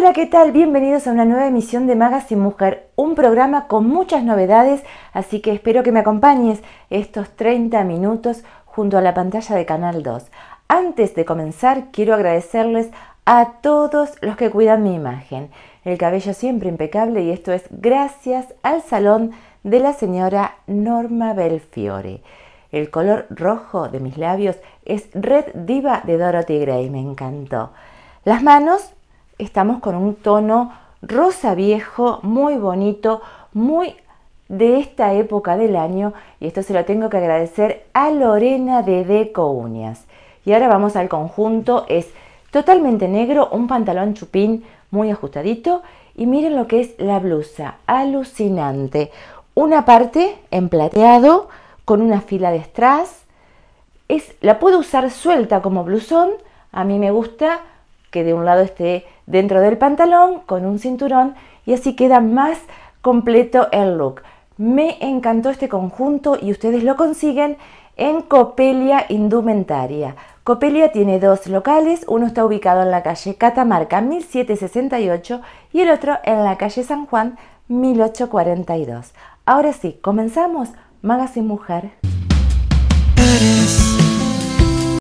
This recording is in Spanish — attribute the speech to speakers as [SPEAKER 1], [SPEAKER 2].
[SPEAKER 1] Hola, ¿qué tal? Bienvenidos a una nueva emisión de Magazine Mujer, un programa con muchas novedades, así que espero que me acompañes estos 30 minutos junto a la pantalla de Canal 2. Antes de comenzar, quiero agradecerles a todos los que cuidan mi imagen. El cabello siempre impecable y esto es gracias al salón de la señora Norma Belfiore. El color rojo de mis labios es Red Diva de Dorothy Gray, me encantó. Las manos estamos con un tono rosa viejo, muy bonito, muy de esta época del año y esto se lo tengo que agradecer a Lorena de Deco Uñas. Y ahora vamos al conjunto, es totalmente negro, un pantalón chupín muy ajustadito y miren lo que es la blusa, alucinante. Una parte en plateado con una fila de strass, es, la puedo usar suelta como blusón, a mí me gusta que de un lado esté dentro del pantalón con un cinturón y así queda más completo el look. Me encantó este conjunto y ustedes lo consiguen en Copelia Indumentaria. Copelia tiene dos locales, uno está ubicado en la calle Catamarca 1768 y el otro en la calle San Juan 1842. Ahora sí, comenzamos y Mujer.